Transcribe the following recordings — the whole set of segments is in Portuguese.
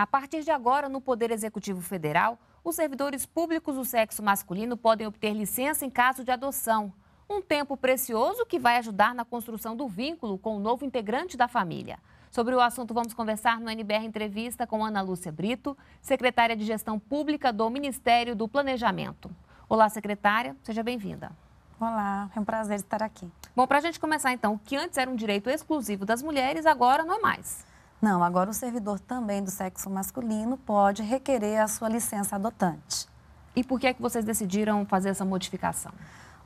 A partir de agora, no Poder Executivo Federal, os servidores públicos do sexo masculino podem obter licença em caso de adoção. Um tempo precioso que vai ajudar na construção do vínculo com o novo integrante da família. Sobre o assunto, vamos conversar no NBR Entrevista com Ana Lúcia Brito, secretária de Gestão Pública do Ministério do Planejamento. Olá, secretária, seja bem-vinda. Olá, é um prazer estar aqui. Bom, para a gente começar então, o que antes era um direito exclusivo das mulheres, agora não é mais. Não, agora o servidor também do sexo masculino pode requerer a sua licença adotante. E por que é que vocês decidiram fazer essa modificação?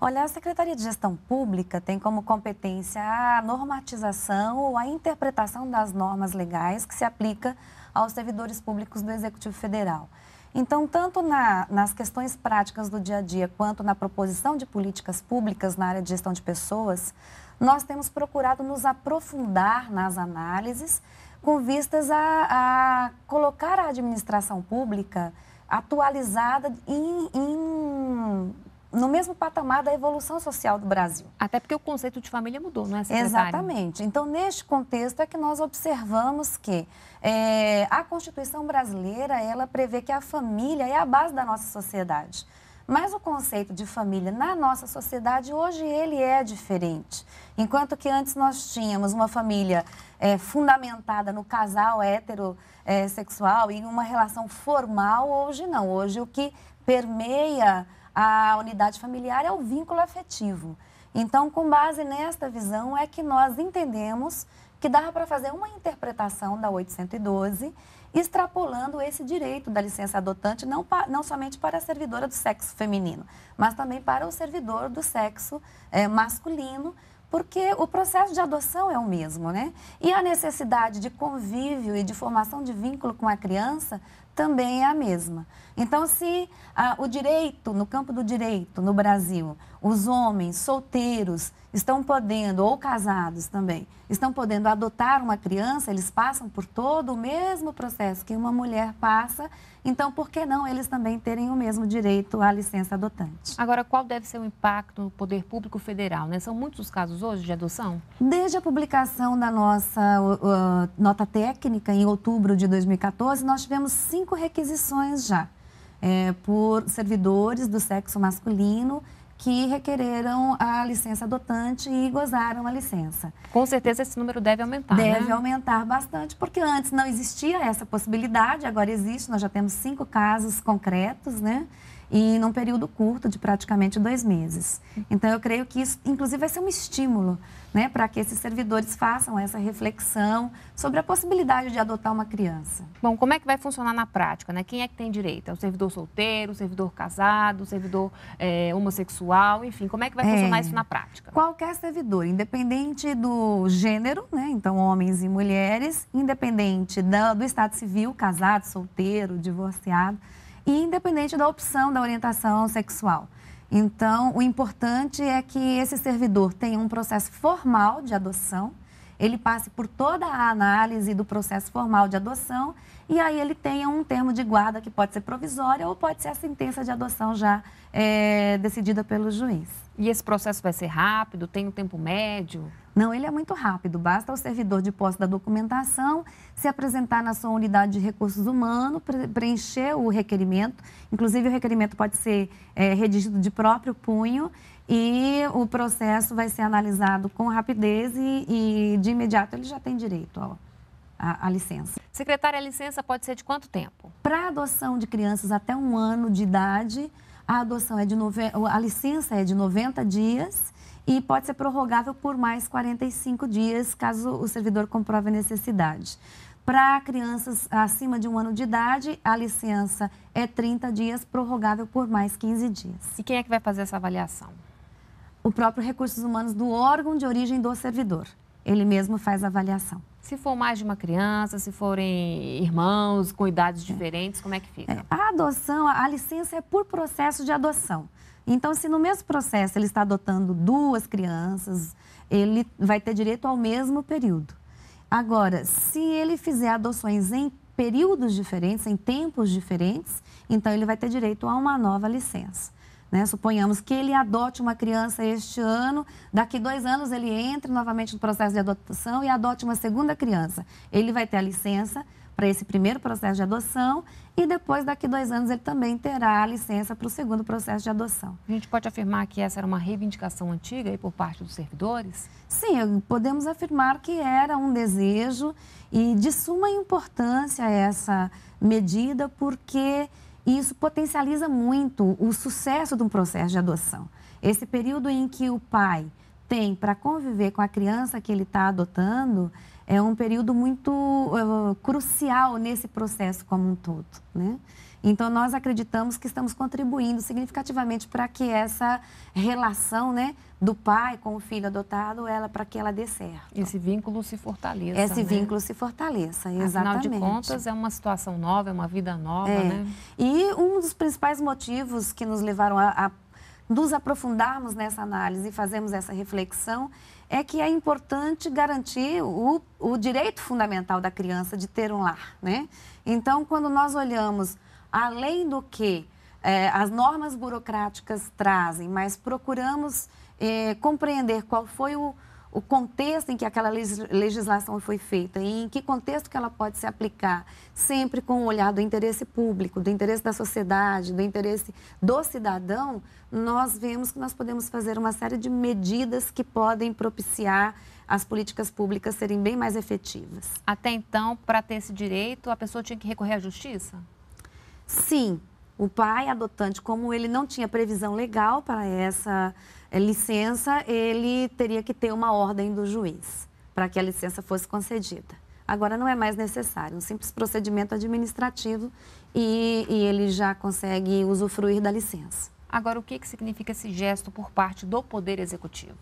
Olha, a Secretaria de Gestão Pública tem como competência a normatização ou a interpretação das normas legais que se aplica aos servidores públicos do Executivo Federal. Então, tanto na, nas questões práticas do dia a dia quanto na proposição de políticas públicas na área de gestão de pessoas, nós temos procurado nos aprofundar nas análises com vistas a, a colocar a administração pública atualizada em, em, no mesmo patamar da evolução social do Brasil. Até porque o conceito de família mudou, não é, secretária? Exatamente. Então, neste contexto é que nós observamos que é, a Constituição brasileira, ela prevê que a família é a base da nossa sociedade. Mas o conceito de família na nossa sociedade hoje ele é diferente. Enquanto que antes nós tínhamos uma família é, fundamentada no casal heterossexual é, e uma relação formal, hoje não. Hoje o que permeia a unidade familiar é o vínculo afetivo. Então, com base nesta visão, é que nós entendemos que dava para fazer uma interpretação da 812, extrapolando esse direito da licença adotante, não, não somente para a servidora do sexo feminino, mas também para o servidor do sexo é, masculino, porque o processo de adoção é o mesmo, né? E a necessidade de convívio e de formação de vínculo com a criança também é a mesma. Então, se ah, o direito, no campo do direito, no Brasil, os homens solteiros estão podendo, ou casados também, estão podendo adotar uma criança, eles passam por todo o mesmo processo que uma mulher passa, então por que não eles também terem o mesmo direito à licença adotante? Agora, qual deve ser o impacto no poder público federal? Né? São muitos os casos hoje de adoção? Desde a publicação da nossa uh, nota técnica em outubro de 2014, nós tivemos cinco requisições já é, por servidores do sexo masculino que requereram a licença adotante e gozaram a licença. Com certeza esse número deve aumentar. Deve né? aumentar bastante, porque antes não existia essa possibilidade, agora existe, nós já temos cinco casos concretos, né? e num período curto de praticamente dois meses. Então, eu creio que isso, inclusive, vai ser um estímulo né, para que esses servidores façam essa reflexão sobre a possibilidade de adotar uma criança. Bom, como é que vai funcionar na prática? Né? Quem é que tem direito? É o servidor solteiro, o servidor casado, o servidor é, homossexual, enfim, como é que vai é. funcionar é, isso na prática? Qualquer servidor, independente do gênero, né, então homens e mulheres, independente do, do estado civil, casado, solteiro, divorciado, e independente da opção da orientação sexual. Então, o importante é que esse servidor tenha um processo formal de adoção, ele passe por toda a análise do processo formal de adoção e aí ele tenha um termo de guarda que pode ser provisória ou pode ser a sentença de adoção já é, decidida pelo juiz. E esse processo vai ser rápido? Tem um tempo médio? Não, ele é muito rápido. Basta o servidor de posse da documentação se apresentar na sua unidade de recursos humanos, preencher o requerimento. Inclusive, o requerimento pode ser é, redigido de próprio punho e o processo vai ser analisado com rapidez e, e de imediato ele já tem direito à a, a, licença. Secretária, a licença pode ser de quanto tempo? Para adoção de crianças até um ano de idade, a adoção é de nove, a licença é de 90 dias e pode ser prorrogável por mais 45 dias, caso o servidor comprove a necessidade. Para crianças acima de um ano de idade, a licença é 30 dias, prorrogável por mais 15 dias. E quem é que vai fazer essa avaliação? O próprio Recursos Humanos do órgão de origem do servidor ele mesmo faz a avaliação. Se for mais de uma criança, se forem irmãos com idades é. diferentes, como é que fica? É, a adoção, a licença é por processo de adoção. Então, se no mesmo processo ele está adotando duas crianças, ele vai ter direito ao mesmo período. Agora, se ele fizer adoções em períodos diferentes, em tempos diferentes, então ele vai ter direito a uma nova licença. Né? Suponhamos que ele adote uma criança este ano, daqui dois anos ele entre novamente no processo de adoção e adote uma segunda criança. Ele vai ter a licença para esse primeiro processo de adoção e depois, daqui dois anos, ele também terá a licença para o segundo processo de adoção. A gente pode afirmar que essa era uma reivindicação antiga e por parte dos servidores? Sim, podemos afirmar que era um desejo e de suma importância essa medida, porque e isso potencializa muito o sucesso de um processo de adoção. Esse período em que o pai tem para conviver com a criança que ele está adotando é um período muito uh, crucial nesse processo como um todo, né? Então, nós acreditamos que estamos contribuindo significativamente para que essa relação né, do pai com o filho adotado, ela para que ela dê certo. Esse vínculo se fortaleça. Esse né? vínculo se fortaleça, exatamente. Afinal de contas, é uma situação nova, é uma vida nova, é. né? E um dos principais motivos que nos levaram a, a nos aprofundarmos nessa análise e fazermos essa reflexão é que é importante garantir o, o direito fundamental da criança de ter um lar, né? Então, quando nós olhamos além do que é, as normas burocráticas trazem, mas procuramos é, compreender qual foi o, o contexto em que aquela legislação foi feita e em que contexto que ela pode se aplicar, sempre com o olhar do interesse público, do interesse da sociedade, do interesse do cidadão, nós vemos que nós podemos fazer uma série de medidas que podem propiciar as políticas públicas serem bem mais efetivas. Até então, para ter esse direito, a pessoa tinha que recorrer à justiça? Sim, o pai adotante, como ele não tinha previsão legal para essa eh, licença, ele teria que ter uma ordem do juiz para que a licença fosse concedida. Agora não é mais necessário, é um simples procedimento administrativo e, e ele já consegue usufruir da licença. Agora, o que, que significa esse gesto por parte do Poder Executivo?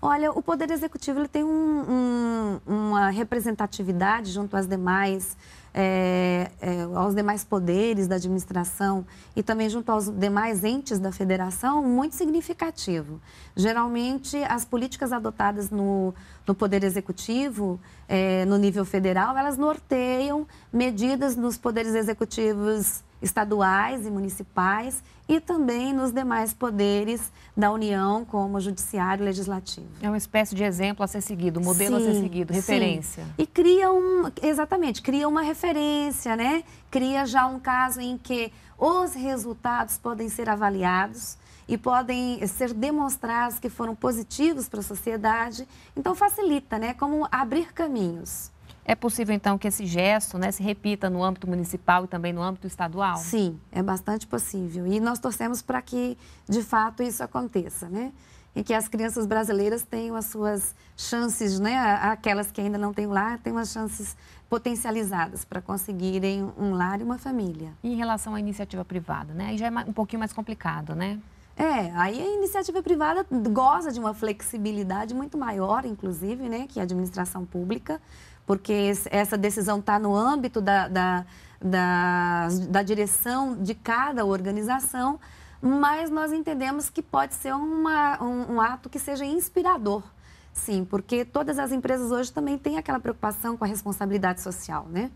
Olha, o Poder Executivo ele tem um, um, uma representatividade junto às demais é, é, aos demais poderes da administração e também junto aos demais entes da federação muito significativo. Geralmente, as políticas adotadas no, no Poder Executivo, é, no nível federal, elas norteiam medidas nos poderes executivos estaduais e municipais e também nos demais poderes da União, como Judiciário e Legislativo. É uma espécie de exemplo a ser seguido, modelo sim, a ser seguido, referência. Sim. E cria um, exatamente, cria uma referência, né? Cria já um caso em que os resultados podem ser avaliados e podem ser demonstrados que foram positivos para a sociedade. Então facilita, né? Como abrir caminhos. É possível, então, que esse gesto né, se repita no âmbito municipal e também no âmbito estadual? Sim, é bastante possível. E nós torcemos para que, de fato, isso aconteça, né? E que as crianças brasileiras tenham as suas chances, né? Aquelas que ainda não têm lar, tenham as chances potencializadas para conseguirem um lar e uma família. E em relação à iniciativa privada, né? Aí já é um pouquinho mais complicado, né? É, aí a iniciativa privada goza de uma flexibilidade muito maior, inclusive, né, que a administração pública, porque essa decisão está no âmbito da, da, da, da direção de cada organização, mas nós entendemos que pode ser uma, um, um, ato que seja inspirador. Sim, porque todas as empresas hoje também têm aquela preocupação com a responsabilidade social, né?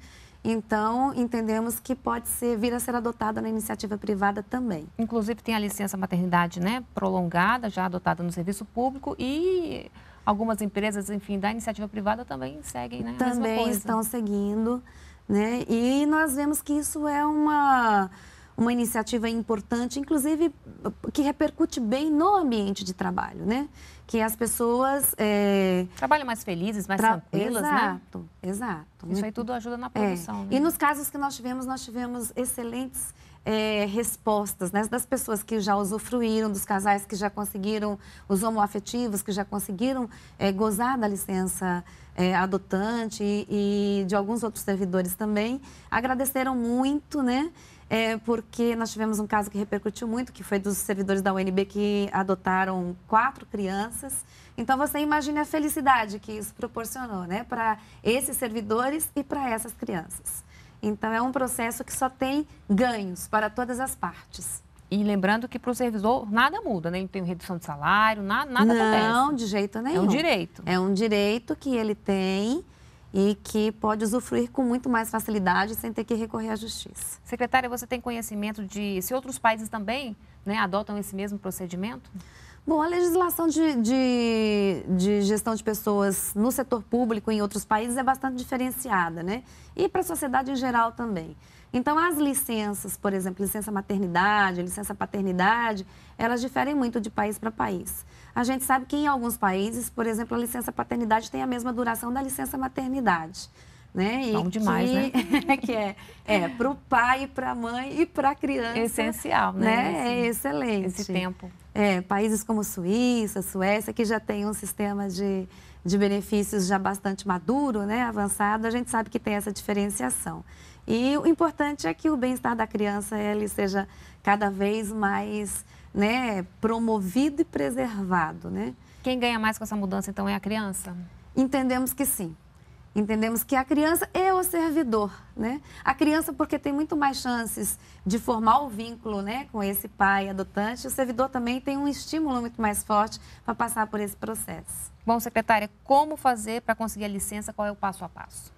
Então, entendemos que pode ser, vir a ser adotada na iniciativa privada também. Inclusive, tem a licença maternidade né, prolongada, já adotada no serviço público e algumas empresas, enfim, da iniciativa privada também seguem, né? Também estão seguindo, né? E nós vemos que isso é uma uma iniciativa importante, inclusive que repercute bem no ambiente de trabalho, né? Que as pessoas é... trabalham mais felizes, mais Tra... tranquilas, exato, né? Exato, exato. Isso aí tudo ajuda na produção. É. Né? E nos casos que nós tivemos, nós tivemos excelentes é, respostas né, das pessoas que já usufruíram, dos casais que já conseguiram, os homoafetivos que já conseguiram é, gozar da licença é, adotante e, e, de alguns outros servidores também, agradeceram muito, né? É, porque nós tivemos um caso que repercutiu muito, que foi dos servidores da UNB que adotaram quatro crianças. Então você imagine a felicidade que isso proporcionou, né, para esses servidores e para essas crianças. Então, é um processo que só tem ganhos para todas as partes. E lembrando que para o servidor nada muda, né? Ele tem redução de salário, nada, nada Não, acontece. Não, de jeito nenhum. É um direito. É um direito que ele tem e que pode usufruir com muito mais facilidade sem ter que recorrer à justiça. Secretária, você tem conhecimento de se outros países também né, adotam esse mesmo procedimento? Não. Bom, a legislação de, de, de, gestão de pessoas no setor público em outros países é bastante diferenciada, né? E para a sociedade em geral também. Então, as licenças, por exemplo, licença maternidade, licença paternidade, elas diferem muito de país para país. A gente sabe que em alguns países, por exemplo, a licença paternidade tem a mesma duração da licença maternidade né? Bom demais, que, né? que é, é para o pai, para a mãe e para a criança. essencial, né? né? é excelente. Esse tempo. É, países como Suíça, Suécia, que já tem um sistema de, de benefícios já bastante maduro, né? avançado, a gente sabe que tem essa diferenciação. E o importante é que o bem-estar da criança ele seja cada vez mais né, promovido e preservado. Né? Quem ganha mais com essa mudança, então, é a criança? Entendemos que sim. Entendemos que a criança é o servidor, né? A criança porque tem muito mais chances de formar o vínculo, né, com esse pai adotante. O servidor também tem um estímulo muito mais forte para passar por esse processo. Bom, secretária, como fazer para conseguir a licença? Qual é o passo a passo?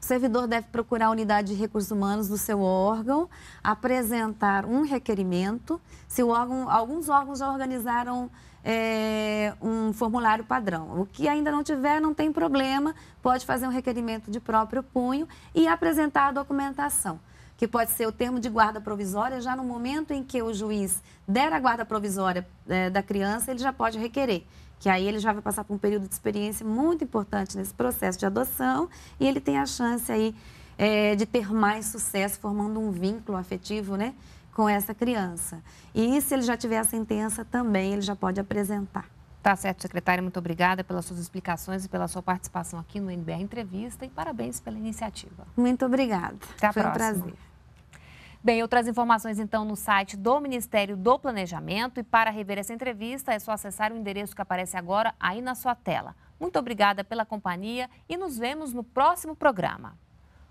O servidor deve procurar a unidade de recursos humanos do seu órgão, apresentar um requerimento. Se o órgão, alguns órgãos já organizaram é, um formulário padrão. O que ainda não tiver, não tem problema, pode fazer um requerimento de próprio punho e apresentar a documentação que pode ser o termo de guarda provisória, já no momento em que o juiz der a guarda provisória é, da criança, ele já pode requerer. Que aí ele já vai passar por um período de experiência muito importante nesse processo de adoção e ele tem a chance aí é, de ter mais sucesso, formando um vínculo afetivo, né? Com essa criança. E se ele já tiver a sentença, também ele já pode apresentar. Tá certo, secretária. Muito obrigada pelas suas explicações e pela sua participação aqui no NBR Entrevista e parabéns pela iniciativa. Muito obrigada. Até Foi próxima. um prazer. Bem, outras informações então no site do Ministério do Planejamento e para rever essa entrevista é só acessar o endereço que aparece agora aí na sua tela. Muito obrigada pela companhia e nos vemos no próximo programa.